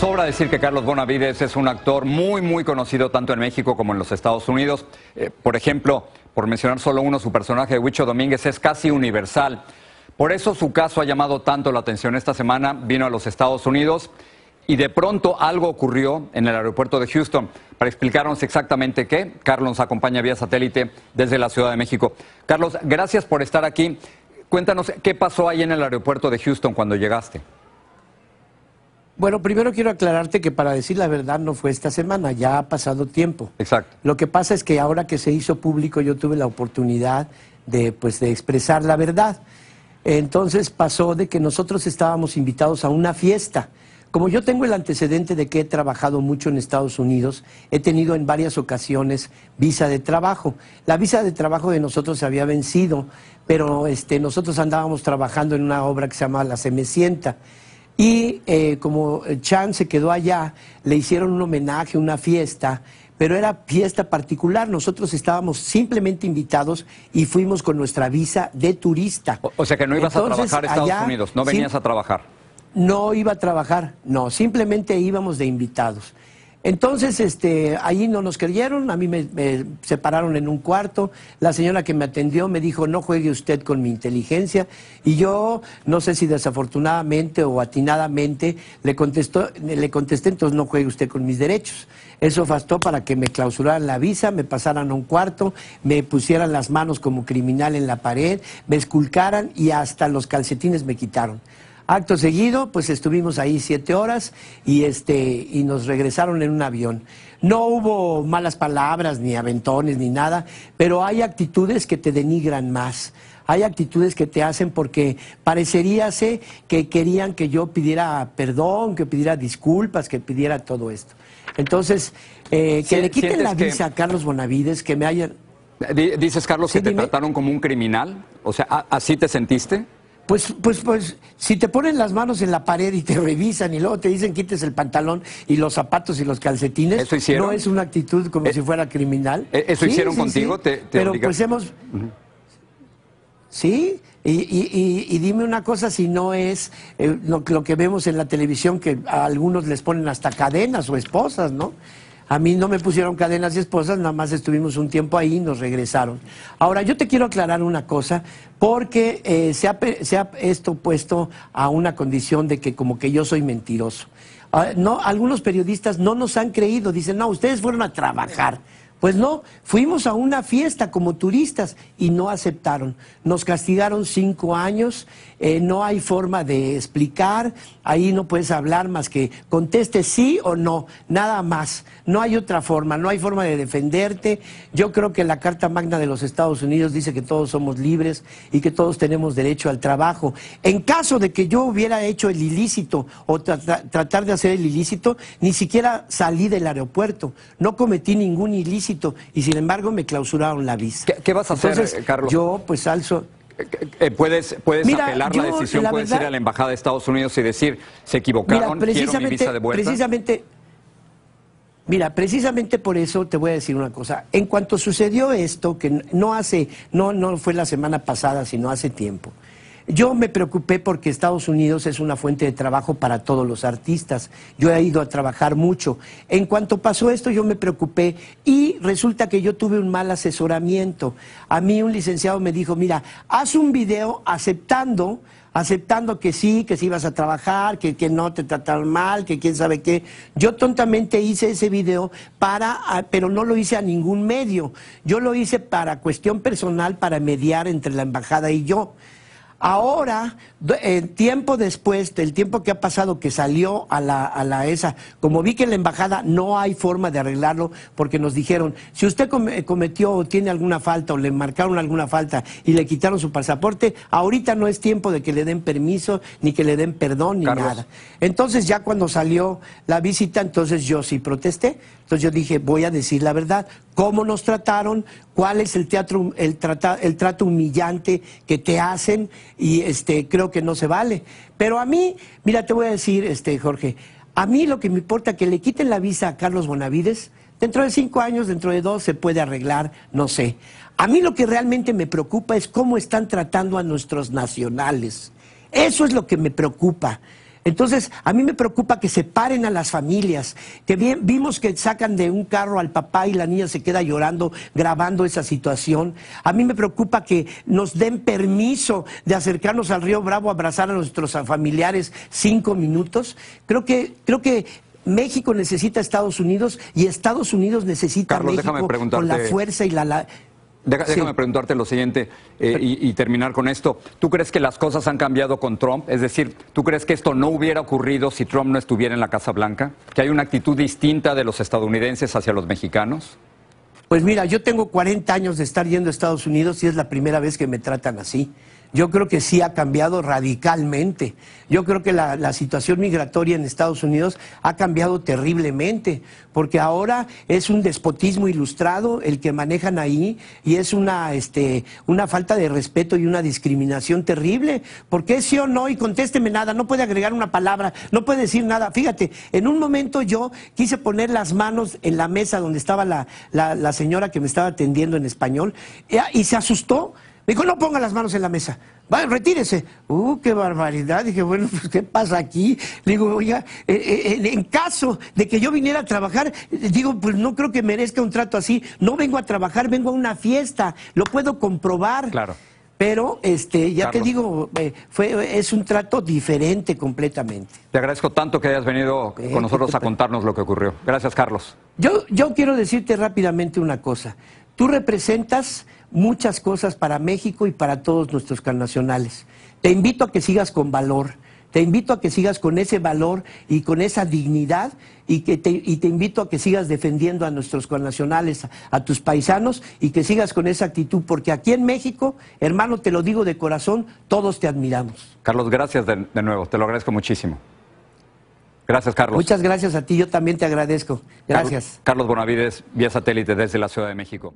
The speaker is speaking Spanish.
Sobra decir que Carlos Bonavides es un actor muy, muy conocido tanto en México como en los Estados Unidos. Eh, por ejemplo, por mencionar solo uno, su personaje de Huicho Domínguez es casi universal. Por eso su caso ha llamado tanto la atención. Esta semana vino a los Estados Unidos y de pronto algo ocurrió en el aeropuerto de Houston. Para explicarnos exactamente qué, Carlos nos acompaña vía satélite desde la Ciudad de México. Carlos, gracias por estar aquí. Cuéntanos qué pasó ahí en el aeropuerto de Houston cuando llegaste. Bueno, primero quiero aclararte que para decir la verdad no fue esta semana, ya ha pasado tiempo. Exacto. Lo que pasa es que ahora que se hizo público yo tuve la oportunidad de, pues, de expresar la verdad. Entonces pasó de que nosotros estábamos invitados a una fiesta. Como yo tengo el antecedente de que he trabajado mucho en Estados Unidos, he tenido en varias ocasiones visa de trabajo. La visa de trabajo de nosotros se había vencido, pero este, nosotros andábamos trabajando en una obra que se llama La Semecienta. Y eh, como eh, Chan se quedó allá, le hicieron un homenaje, una fiesta, pero era fiesta particular. Nosotros estábamos simplemente invitados y fuimos con nuestra visa de turista. O, sea que no ibas a trabajar a Estados Unidos, no venías a trabajar. No iba a trabajar, no, simplemente íbamos de invitados. Entonces, este, ahí no nos creyeron, a mí me, separaron en un cuarto, la señora que me atendió me dijo, no juegue usted con mi inteligencia, y yo, no sé si desafortunadamente o atinadamente, le, le contesté, entonces no juegue usted con mis derechos. Eso bastó para que me clausuraran la visa, me pasaran a un cuarto, me pusieran las manos como criminal en la pared, me esculcaran y hasta los calcetines me quitaron. Acto seguido, pues estuvimos ahí siete horas y, este, y nos regresaron en un avión. No hubo malas palabras, ni aventones, ni nada, pero hay actitudes que te denigran más. Hay actitudes que te hacen porque pareceríase que querían que yo pidiera perdón, que pidiera disculpas, que pidiera todo esto. Entonces, eh, que le quiten la visa a Carlos Bonavides, que me hayan... Dices, Carlos, que te trataron como un criminal. O sea, ¿así te sentiste? Pues, pues, pues, si te ponen las manos en la pared y te revisan y luego te dicen quites el pantalón y los zapatos y los calcetines, no es una actitud como eh, si fuera criminal. Eh, ¿Eso hicieron contigo? Pero pues hemos... ¿Sí? Y, dime una cosa, si no es eh, lo que vemos en la televisión, que a algunos les ponen hasta cadenas o esposas, ¿no? A mí no me pusieron cadenas y esposas, nada más estuvimos un tiempo ahí y nos regresaron. Ahora, yo te quiero aclarar una cosa, porque eh, se, ha, se, ha, esto puesto a una condición de que como que yo soy mentiroso. Ah, no, algunos periodistas no nos han creído, dicen, no, ustedes fueron a trabajar. Pues no, fuimos a una fiesta como turistas y no aceptaron. Nos castigaron cinco años, eh, no hay forma de explicar, ahí no puedes hablar más que conteste sí o no, nada más. No hay otra forma, no hay forma de defenderte. Yo creo que la Carta Magna de los Estados Unidos dice que todos somos libres y que todos tenemos derecho al trabajo. En caso de que yo hubiera hecho el ilícito o tratar de hacer el ilícito, ni siquiera salí del aeropuerto, no cometí ningún ilícito y sin embargo me clausuraron la visa. ¿Qué, vas a hacer, Carlos? Yo pues alzo... Eh, eh, puedes, puedes apelar la decisión, puedes ir a la Embajada de Estados Unidos y decir, se equivocaron, mira, quiero mi visa de vuelta. Precisamente, Mira, precisamente por eso te voy a decir una cosa. En cuanto sucedió esto, que no hace, no, no fue la semana pasada, sino hace tiempo, yo me preocupé porque Estados Unidos es una fuente de trabajo para todos los artistas. Yo he ido a trabajar mucho. En cuanto pasó esto, yo me preocupé y resulta que yo tuve un mal asesoramiento. A mí un licenciado me dijo, mira, haz un video aceptando, aceptando que sí, que sí vas a trabajar, que, no te trataron mal, que quién sabe qué. Yo tontamente hice ese video para, ah, pero no lo hice a ningún medio. Yo lo hice para cuestión personal, para mediar entre la embajada y yo. Ahora, eh, tiempo después del tiempo que ha pasado que salió a la, ESA, como vi que en la embajada no hay forma de arreglarlo porque nos dijeron, si usted eh, cometió o tiene alguna falta o le marcaron alguna falta y le quitaron su pasaporte, ahorita no es tiempo de que le den permiso, ni que le den perdón, ni nada. Entonces ya cuando salió la visita, entonces yo sí protesté. Entonces yo dije, voy a decir la verdad, cómo nos trataron, cuál es el, teatro, el, trato humillante que te hacen y este, creo que no se vale. Pero a mí, mira, te voy a decir, este, Jorge, a mí lo que me importa que le quiten la visa a Carlos Bonavides, dentro de cinco años, dentro de dos, se puede arreglar, no sé. A mí lo que realmente me preocupa es cómo están tratando a nuestros nacionales. Eso es lo que me preocupa. Entonces, a mí me preocupa que separen a las familias, que vimos que sacan de un carro al papá y la niña se queda llorando grabando esa situación. A mí me preocupa que nos den permiso de acercarnos al río Bravo, a abrazar a nuestros familiares cinco minutos. Creo que, México necesita a Estados Unidos y Estados Unidos necesita a México con la fuerza y la Déjame preguntarte lo siguiente eh, y, y, terminar con esto. ¿Tú crees que las cosas han cambiado con Trump? Es decir, ¿tú crees que esto no hubiera ocurrido si Trump no estuviera en la Casa Blanca? ¿Que hay una actitud distinta de los estadounidenses hacia los mexicanos? Pues mira, yo tengo 40 años de estar yendo a Estados Unidos y es la primera vez que me tratan así yo creo que sí ha cambiado radicalmente. Yo creo que la, situación migratoria en Estados Unidos ha cambiado terriblemente, porque ahora es un despotismo ilustrado el que manejan ahí y es una, este, una falta de respeto y una discriminación terrible. Por qué sí o no y contésteme nada, no puede agregar una palabra, no puede decir nada. Fíjate, en un momento yo quise poner las manos en la mesa donde estaba la señora que me estaba atendiendo en español y se asustó dijo, no ponga las manos en la mesa, va, retírese. Uh, qué barbaridad. Dije, bueno, pues, ¿qué pasa aquí? digo, oiga, eh, eh, en caso de que yo viniera a trabajar, digo, pues no creo que merezca un trato así. No vengo a trabajar, vengo a una fiesta. Lo puedo comprobar. Claro. Pero este, ya te digo, eh, fue, es un trato diferente completamente. Te agradezco tanto que hayas venido con nosotros a contarnos lo que ocurrió. Gracias, Carlos. Yo, yo quiero decirte rápidamente una cosa. Tú representas muchas cosas para México y para todos nuestros connacionales. Te invito a que sigas con valor, te invito a que sigas con ese valor y con esa dignidad y, te, invito a que sigas defendiendo a nuestros connacionales, a, tus paisanos y que sigas con esa actitud, porque aquí en México, hermano, te lo digo de corazón, todos te admiramos. Carlos, gracias de, nuevo, te lo agradezco muchísimo. Gracias, Carlos. Muchas gracias a ti, yo también te agradezco. Gracias. Carlos Bonavides, vía satélite desde la Ciudad de México.